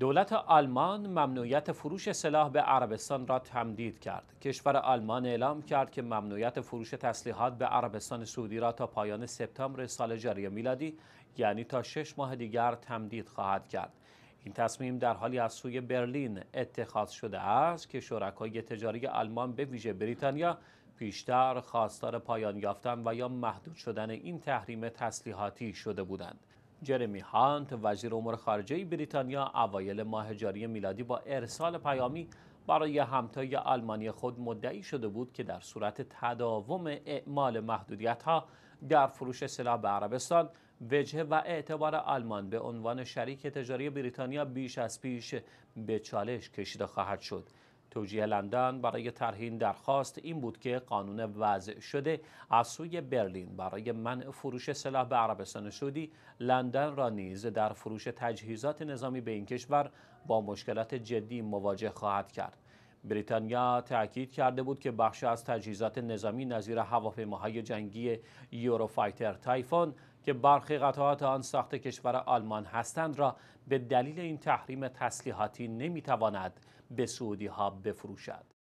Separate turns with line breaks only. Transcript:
دولت آلمان ممنوعیت فروش سلاح به عربستان را تمدید کرد. کشور آلمان اعلام کرد که ممنوعیت فروش تسلیحات به عربستان سعودی را تا پایان سپتامبر سال جاری میلادی یعنی تا شش ماه دیگر تمدید خواهد کرد. این تصمیم در حالی از سوی برلین اتخاذ شده است که شرکای تجاری آلمان به ویژه بریتانیا پیشتر خواستار پایان یافتن و یا محدود شدن این تحریم تسلیحاتی شده بودند. جرمی هانت وزیر امور خارجه بریتانیا اوایل ماه جاری میلادی با ارسال پیامی برای همتای آلمانی خود مدعی شده بود که در صورت تداوم اعمال محدودیت ها در فروش سلاح به عربستان وجه و اعتبار آلمان به عنوان شریک تجاری بریتانیا بیش از پیش به چالش کشیده خواهد شد توجیه لندن برای ترهین درخواست این بود که قانون وضع شده از سوی برلین برای منع فروش سلاح به عربستان سعودی لندن را نیز در فروش تجهیزات نظامی به این کشور با مشکلات جدی مواجه خواهد کرد بریتانیا تاکید کرده بود که بخش از تجهیزات نظامی نظیر هواپیماهای جنگی یوروفایتر تایفون که برخی قطعات آن ساخت کشور آلمان هستند را به دلیل این تحریم تسلیحاتی نمیتواند به سعودی ها بفروشد.